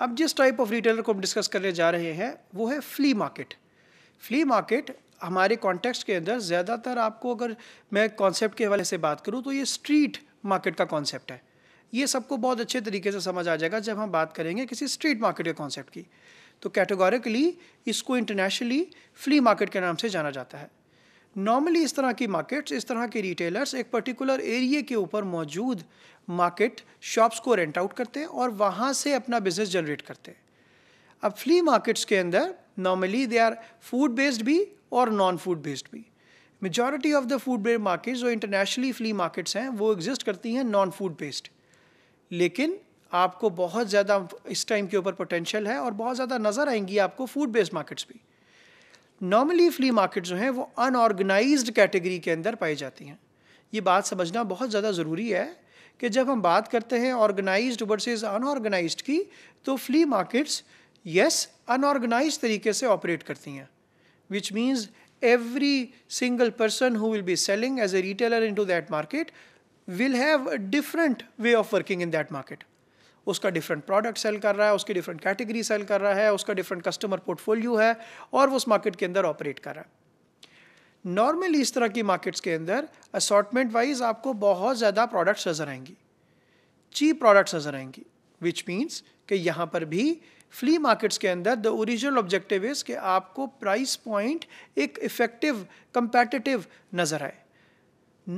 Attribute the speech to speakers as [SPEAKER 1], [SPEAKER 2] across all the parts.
[SPEAKER 1] अब जिस type of retailer को हम डिस्कस करने जा रहे हैं वो है फ्ली मार्केट फ्ली मार्केट हमारे कॉन्टेक्स्ट के अंदर ज़्यादातर आपको अगर मैं कॉन्सेप्ट के हवाले से बात करूँ तो ये स्ट्रीट मार्केट का कॉन्सेप्ट है ये सबको बहुत अच्छे तरीके से समझ आ जाएगा जब हम बात करेंगे किसी स्ट्रीट मार्केट के कॉन्सेप्ट की तो कैटेगोरिकली इसको इंटरनेशनली फ्ली मार्केट के नाम से जाना जाता है नॉर्मली इस तरह की मार्केट्स इस तरह के रिटेलर्स एक पर्टिकुलर एरिए के ऊपर मौजूद मार्केट शॉप्स को रेंट आउट करते हैं और वहाँ से अपना बिजनेस जनरेट करते हैं अब फ्ली मार्केट्स के अंदर normally they are food based भी और नॉन फूड बेस्ड भी majority of the food based markets जो इंटरनेशनली फ्ली मार्केट्स हैं वो एग्जिस्ट करती हैं नॉन फूड बेस्ड लेकिन आपको बहुत ज़्यादा इस टाइम के ऊपर पोटेंशियल है और बहुत ज़्यादा नज़र आएंगी आपको फूड बेस्ड मार्केट्स भी नॉर्मली फ्ली मार्केट जो हैं वो अनऑर्गेनाइज कैटेगरी के अंदर पाई जाती हैं ये बात समझना बहुत ज़्यादा ज़रूरी है कि जब हम बात करते हैं ऑर्गेनाइज वर्सेज अनऑर्गेनाइज की तो फ्ली मार्केट्स यस अनऑर्गेनाइज तरीके से ऑपरेट करती हैं which means every single person who will be selling as a retailer in to that market will have different way of working in that market उसका different product sell कर रहा है उसकी different category cell कर रहा है उसका different customer portfolio है और वो उस मार्केट के अंदर ऑपरेट कर रहा है नॉर्मली इस तरह की मार्केट्स के अंदर असॉटमेंट वाइज आपको बहुत ज़्यादा प्रोडक्ट्स नज़र आएंगी चीप प्रोडक्ट्स नज़र आएंगी विच मीन्स कि यहाँ पर भी फ्ली मार्केट्स के अंदर द ओरिजिनल ऑब्जेक्टिव इज़ कि आपको प्राइस पॉइंट एक इफ़ेक्टिव कंपेटिटिव नज़र आए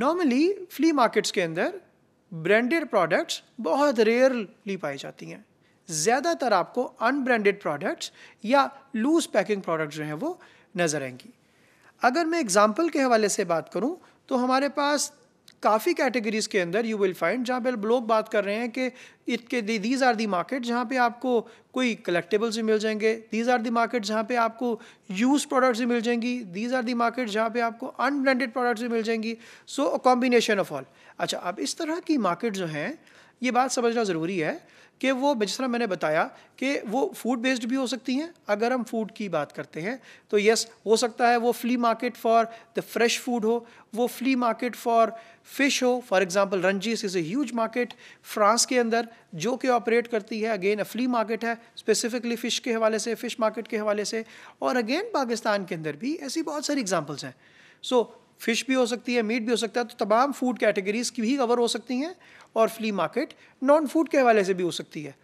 [SPEAKER 1] नॉर्मली फ्ली मार्केट्स के अंदर ब्रांडेड प्रोडक्ट्स बहुत रेयरली पाई जाती हैं ज़्यादातर आपको अनब्रांडेड प्रोडक्ट्स या लूज पैकिंग प्रोडक्ट्स जो हैं वो नज़र आएंगी अगर मैं एग्ज़ाम्पल के हवाले से बात करूं तो हमारे पास काफ़ी कैटेगरीज के अंदर यू विल फाइंड जहाँ पे लोग बात कर रहे हैं कि इट के दीज आर दी मार्केट जहाँ पे आपको कोई कलेक्टेबल्स भी मिल जाएंगे दीज आर दी मार्केट जहाँ पे आपको यूज प्रोडक्ट्स भी मिल जाएंगी दीज आर दी मार्केट जहाँ पे आपको अनब्रांडेड प्रोडक्ट्स भी मिल जाएंगी so a combination of all अच्छा अब इस तरह की मार्केट जो हैं ये बात समझना ज़रूरी है कि वो जिस तरह मैंने बताया कि वो फूड बेस्ड भी हो सकती हैं अगर हम फूड की बात करते हैं तो यस हो सकता है वो flea market for the fresh food हो वो फ्ली मार्केट फॉर फिश हो for example Rungis is a huge market France के अंदर जो कि ऑपरेट करती है अगेन अ फ्ली मार्केट है स्पेसिफिकली फ़िश के हवाले से फ़िश मार्केट के हवाले से और अगेन पाकिस्तान के अंदर भी ऐसी बहुत सारी एग्जाम्पल्स हैं सो so, फिश भी हो सकती है मीट भी हो सकता है तो तमाम फूड कैटेगरीज़ की भी कवर हो सकती हैं और फ्ली मार्केट नॉन फूड के हवाले से भी हो सकती है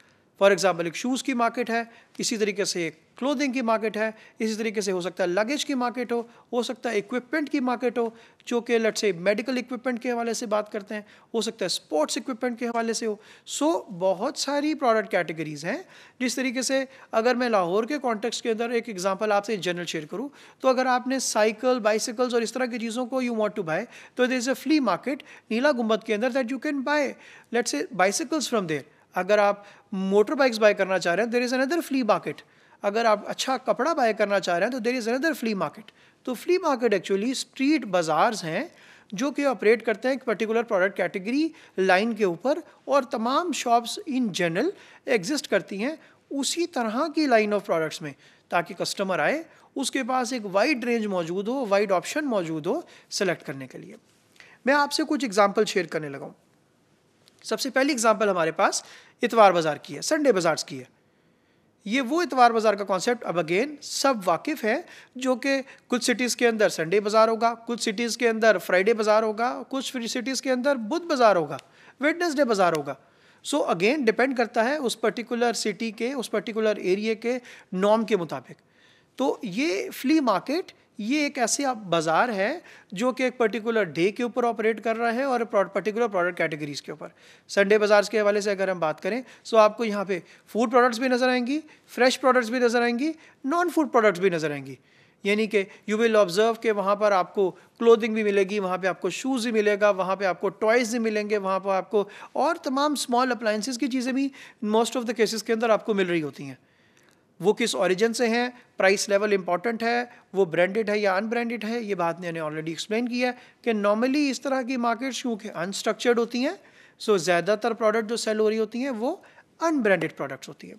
[SPEAKER 1] फॉर एग्ज़ाम्पल एक शूज़ की मार्केट है इसी तरीके से एक क्लोदिंग की मार्केट है इसी तरीके से हो सकता है लगेज की मार्केट हो हो सकता है इक्विपमेंट की मार्केट हो जो कि लट से मेडिकल इक्विपमेंट के हवाले से बात करते हैं हो सकता है स्पोर्ट्स इक्विपमेंट के हवाले से हो सो so, बहुत सारी प्रोडक्ट कैटेगरीज हैं जिस तरीके से अगर मैं लाहौर के कॉन्टेक्स के अंदर एक एग्जाम्पल आपसे जनरल शेयर करूँ तो अगर आपने साइकिल बाइसिकल्स और इस तरह की चीज़ों को यू वॉन्ट टू बाय तो there is a flea market Neela Gumbad के अंदर that you can buy let's say bicycles from there अगर आप मोटर बाइक्स बाय करना चाह रहे हैं there is another flea market अगर आप अच्छा कपड़ा बाय करना चाह रहे हैं तो there is another flea market तो flea market actually street bazaars हैं जो कि ऑपरेट करते हैं एक पर्टिकुलर प्रोडक्ट कैटेगरी लाइन के ऊपर और तमाम शॉप्स इन जनरल एग्जिस्ट करती हैं उसी तरह की लाइन ऑफ प्रोडक्ट्स में ताकि कस्टमर आए उसके पास एक वाइड रेंज मौजूद हो वाइड ऑप्शन मौजूद हो सेलेक्ट करने के लिए मैं आपसे कुछ एग्जाम्पल शेयर करने लगाऊँ सबसे पहली एग्जाम्पल हमारे पास इतवार बाज़ार की है संडे बाज़ार्स की है ये वो इतवार बाज़ार का कॉन्सेप्ट अब अगेन सब वाकिफ़ है जो कि कुछ सिटीज़ के अंदर संडे बाज़ार होगा कुछ सिटीज़ के अंदर फ्राइडे बाज़ार होगा कुछ सिटीज़ के अंदर बुध बाज़ार होगा वेडनेसडे बाज़ार होगा सो अगेन डिपेंड करता है उस पर्टिकुलर सिटी के उस पर्टिकुलर एरिए के नॉर्म के मुताबिक तो ये फ्ली मार्केट ये एक ऐसे बाज़ार है जो कि एक पर्टिकुलर डे के ऊपर ऑपरेट कर रहा है और पर्टिकुलर प्रोडक्ट कैटेगरीज के ऊपर संडे बाज़ार्स के हवाले से अगर हम बात करें तो आपको यहाँ पे फूड प्रोडक्ट्स भी नज़र आएंगी फ्रेश प्रोडक्ट्स भी नज़र आएंगी नॉन फूड प्रोडक्ट्स भी नज़र आएंगी यानी कि यू विल ऑब्जर्व के वहाँ पर आपको क्लोथिंग भी मिलेगी वहाँ पे आपको शूज़ भी मिलेगा वहाँ पे आपको टॉयज़ भी मिलेंगे वहाँ पर आपको और तमाम स्मॉल अप्लाइंसिस की चीज़ें भी मोस्ट ऑफ़ द केसेस के अंदर आपको मिल रही होती हैं वो किस ओरिजिन से हैं प्राइस लेवल इंपॉर्टेंट है वो ब्रांडेड है या अनब्रांडेड है ये बात मैंने ऑलरेडी एक्सप्लेन की है कि नॉर्मली इस तरह की मार्केट्स क्योंकि अनस्ट्रक्चर्ड होती हैं सो so ज़्यादातर प्रोडक्ट जो सेल हो रही होती हैं वो अनब्रांडेड प्रोडक्ट्स होती हैं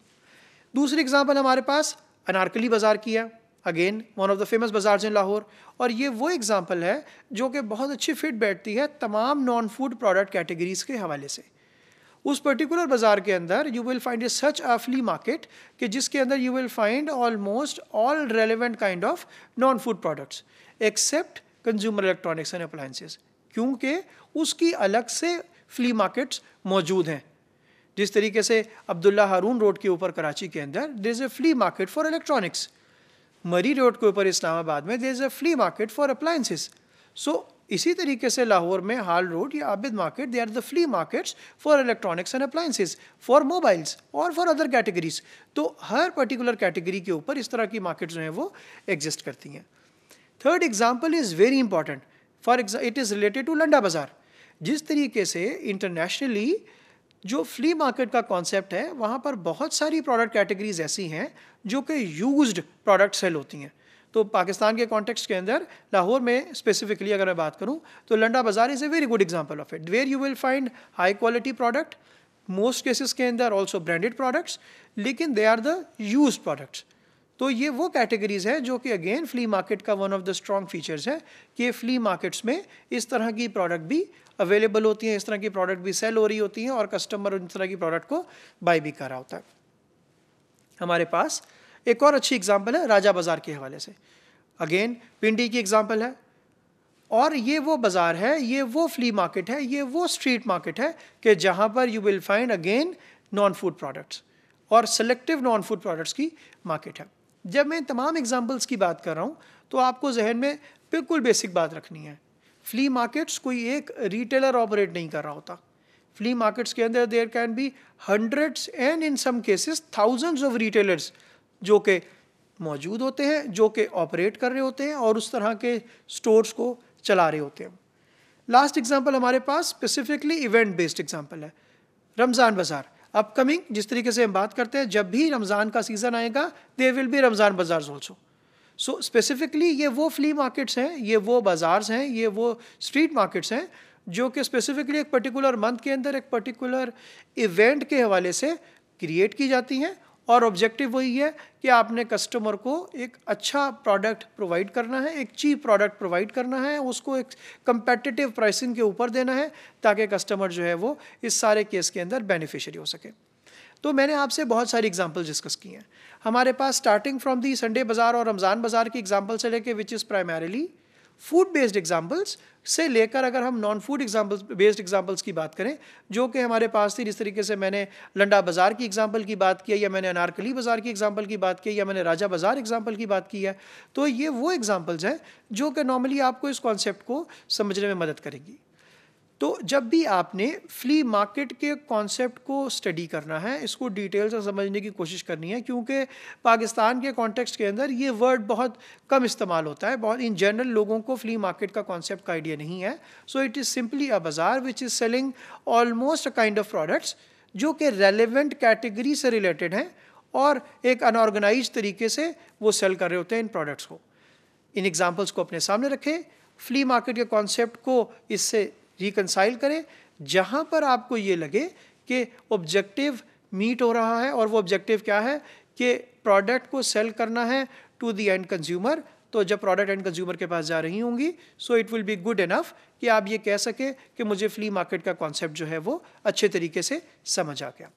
[SPEAKER 1] दूसरी एग्जाम्पल हमारे पास अनारकली बाज़ार की है again one of the famous bazaar in Lahore और ये वो एग्ज़ाम्पल है जो कि बहुत अच्छी फिट बैठती है तमाम नॉन फूड प्रोडक्ट कैटेगरीज़ के हवाले से उस पर्टिकुलर बाज़ार के अंदर you will find a such a flea market कि जिसके अंदर you will find almost all relevant kind of non food products except consumer electronics and appliances क्योंकि उसकी अलग से फ्ली मार्केट्स मौजूद हैं जिस तरीके से अब्दुल्ला हारून रोड के ऊपर कराची के अंदर there is a flea market for electronics Murree road के ऊपर इस्लामाबाद में there is a flea market for appliances so इसी तरीके से लाहौर में हाल रोड या Abid market they are the flea markets for electronics and appliances for mobiles और फॉर अदर कैटेगरीज तो हर पर्टिकुलर कैटेगरी के ऊपर इस तरह की मार्केट जो हैं वो एग्जिस्ट करती हैं third example is very important for it is related to Landa Bazaar जिस तरीके से इंटरनेशनली जो फ्ली मार्केट का कॉन्सेप्ट है वहाँ पर बहुत सारी प्रोडक्ट कैटेगरीज ऐसी हैं जो कि यूज्ड प्रोडक्ट सेल होती हैं तो पाकिस्तान के कॉन्टेक्स्ट के अंदर लाहौर में स्पेसिफिकली अगर मैं बात करूँ तो Landa Bazaar is a very good example of it where you will find high quality product most cases के अंदर ऑल्सो ब्रांडेड प्रोडक्ट्स लेकिन they are the used products तो ये वो कैटेगरीज है जो कि अगेन फ्ली मार्केट का one of the strong features है कि फ्ली मार्केट्स में इस तरह की प्रोडक्ट भी अवेलेबल होती हैं इस तरह की प्रोडक्ट भी सेल हो रही होती हैं और कस्टमर उन तरह की प्रोडक्ट को बाई भी कर रहा होता है हमारे पास एक और अच्छी एग्जाम्पल है राजा बाज़ार के हवाले से अगेन पिंडी की एग्जाम्पल है और ये वो बाज़ार है ये वो फ्ली मार्केट है ये वो स्ट्रीट मार्केट है कि जहाँ पर you will find again non food products और सेलेक्टिव नॉन फूड प्रोडक्ट्स की मार्केट है जब मैं तमाम एग्जाम्पल्स की बात कर रहा हूँ तो आपको जहन में बिल्कुल बेसिक बात रखनी है फ्ली मार्केट्स कोई एक रिटेलर ऑपरेट नहीं कर रहा होता फ्ली मार्केट्स के अंदर there can be hundreds and in some cases thousands of retailers जो कि मौजूद होते हैं जो कि ऑपरेट कर रहे होते हैं और उस तरह के स्टोर्स को चला रहे होते हैं लास्ट एग्जांपल हमारे पास स्पेसिफिकली इवेंट बेस्ड एग्जांपल है रमज़ान बाज़ार अपकमिंग जिस तरीके से हम बात करते हैं जब भी रमज़ान का सीज़न आएगा दे विल बी रमज़ान बाज़ार ऑल्सो सो स्पेसिफिकली ये वो फ्ली मार्केट्स हैं ये वो बाज़ार्स हैं ये वो स्ट्रीट मार्केट्स हैं जो कि स्पेसिफिकली एक पर्टिकुलर मंथ के अंदर एक पर्टिकुलर इवेंट के हवाले से क्रिएट की जाती हैं और ऑब्जेक्टिव वही है कि आपने कस्टमर को एक अच्छा प्रोडक्ट प्रोवाइड करना है एक चीप प्रोडक्ट प्रोवाइड करना है उसको एक कंपेटिटिव प्राइसिंग के ऊपर देना है ताकि कस्टमर जो है वो इस सारे केस के अंदर बेनिफिशियरी हो सके तो मैंने आपसे बहुत सारी एग्जाम्पल डिस्कस की हैं हमारे पास starting from the Sunday bazaar और रमज़ान बाज़ार की एग्जाम्पल से लेके which is primarily food based examples से लेकर अगर हम non food examples based examples की बात करें जो कि हमारे पास थी जिस तरीके से मैंने लंडा बाज़ार की एग्जाम्पल की बात की है या मैंने अनारकली बाज़ार की एग्जाम्पल की बात की या मैंने राजा बाज़ार एग्जाम्पल की बात की है तो ये वो एग्ज़ाम्पल्स हैं जो कि नॉर्मली आपको इस कॉन्सेप्ट को समझने में मदद करेगी तो जब भी आपने फ्ली मार्केट के कॉन्सेप्ट को स्टडी करना है इसको डिटेल से समझने की कोशिश करनी है क्योंकि पाकिस्तान के कॉन्टेक्स्ट के अंदर ये वर्ड बहुत कम इस्तेमाल होता है बहुत इन जनरल लोगों को फ्ली मार्केट का कॉन्सेप्ट का आइडिया नहीं है so it is simply a bazaar which is selling almost a kind of products जो कि रेलिवेंट कैटेगरी से रिलेटेड हैं और एक अनऑर्गेनाइज तरीके से वो सेल कर रहे होते हैं इन प्रोडक्ट्स को इन एग्जाम्पल्स को अपने सामने रखें फ्ली मार्केट के कॉन्सेप्ट को इससे रिकनसाइल करें जहाँ पर आपको ये लगे कि ऑब्जेक्टिव मीट हो रहा है और वो ऑब्जेक्टिव क्या है कि प्रोडक्ट को सेल करना है टू द एंड कंज्यूमर तो जब प्रोडक्ट एंड कंज्यूमर के पास जा रही होंगी so it will be good enough कि आप ये कह सकें कि मुझे फ्ली मार्केट का कॉन्सेप्ट जो है वो अच्छे तरीके से समझ आ गया